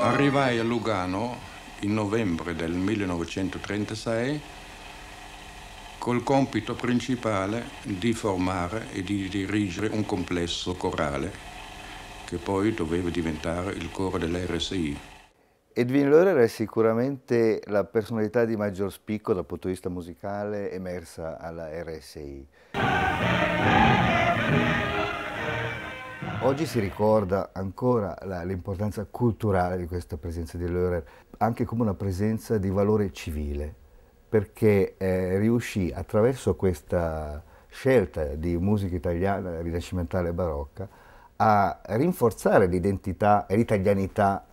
Arrivai a Lugano in novembre del 1936 col compito principale di formare e di dirigere un complesso corale che poi doveva diventare il coro dell'RSI. Edwin Lörer è sicuramente la personalità di maggior spicco dal punto di vista musicale emersa alla RSI. Oggi si ricorda ancora l'importanza culturale di questa presenza di Lörer, anche come una presenza di valore civile, perché eh, riuscì attraverso questa scelta di musica italiana rinascimentale e barocca a rinforzare l'identità e l'italianità,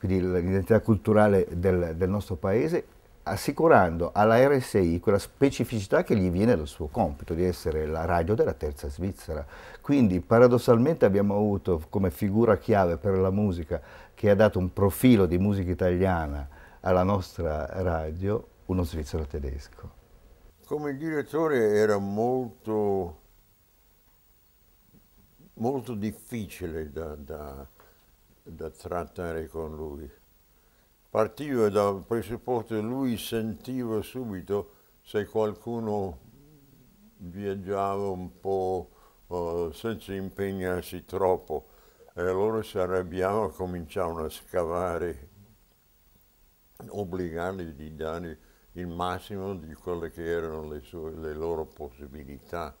quindi l'identità culturale del, del nostro paese assicurando alla RSI quella specificità che gli viene dal suo compito di essere la radio della terza Svizzera. Quindi paradossalmente abbiamo avuto come figura chiave per la musica che ha dato un profilo di musica italiana alla nostra radio uno svizzero tedesco. Come direttore era molto, molto difficile da, da, da trattare con lui partiva dal presupposto che lui sentiva subito se qualcuno viaggiava un po' uh, senza impegnarsi troppo e allora si arrabbiava e cominciavano a scavare, obbligarli di dare il massimo di quelle che erano le, sue, le loro possibilità.